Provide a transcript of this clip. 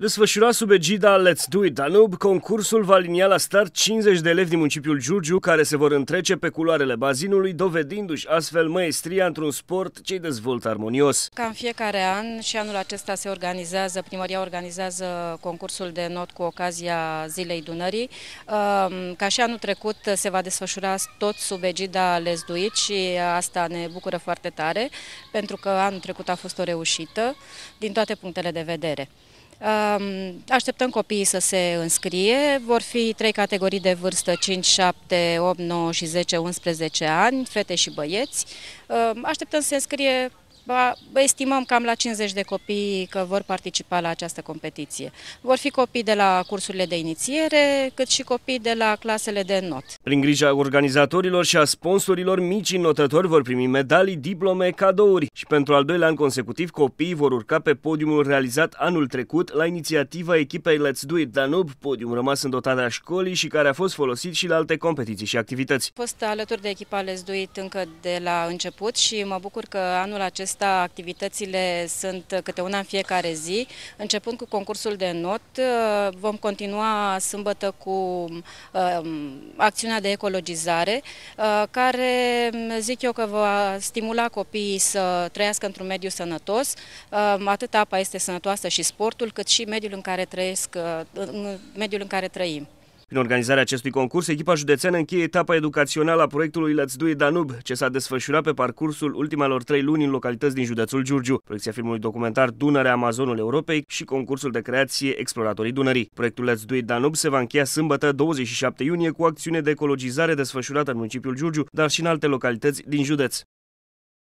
Desfășurat sub egida Let's Do It Danub, concursul va linia la start 50 de elevi din municipiul Giurgiu care se vor întrece pe culoarele bazinului, dovedindu-și astfel maestria într-un sport ce îi dezvoltă armonios. Ca în fiecare an și anul acesta se organizează, primăria organizează concursul de not cu ocazia Zilei Dunării. Ehm, ca și anul trecut se va desfășura tot sub egida Let's Do It și asta ne bucură foarte tare pentru că anul trecut a fost o reușită din toate punctele de vedere. Așteptăm copiii să se înscrie. Vor fi trei categorii de vârstă, 5, 7, 8, 9 și 10, 11 ani, fete și băieți. Așteptăm să se înscrie Ba, estimăm cam la 50 de copii că vor participa la această competiție. Vor fi copii de la cursurile de inițiere, cât și copii de la clasele de not. Prin grija organizatorilor și a sponsorilor, micii notători vor primi medalii, diplome, cadouri și pentru al doilea an consecutiv copiii vor urca pe podiumul realizat anul trecut la inițiativa echipei Let's Do It Danube, podium rămas în dotarea școlii și care a fost folosit și la alte competiții și activități. A fost alături de echipa Let's Do It încă de la început și mă bucur că anul acesta acesta activitățile sunt câte una în fiecare zi, începând cu concursul de not. Uh, vom continua sâmbătă cu uh, acțiunea de ecologizare, uh, care mm, zic eu că va stimula copiii să trăiască într-un mediu sănătos. Atât apa este sănătoasă și sportul, cât și mediul în care, trăiesc, mediul în care trăim. Prin organizarea acestui concurs, echipa județeană încheie etapa educațională a proiectului Let's Do It Danub, ce s-a desfășurat pe parcursul ultimelor trei luni în localități din județul Giurgiu, proiecția filmului documentar Dunărea Amazonul Europei și concursul de creație Exploratorii Dunării. Proiectul Let's Do It Danub se va încheia sâmbătă 27 iunie cu acțiune de ecologizare desfășurată în municipiul Giurgiu, dar și în alte localități din județ.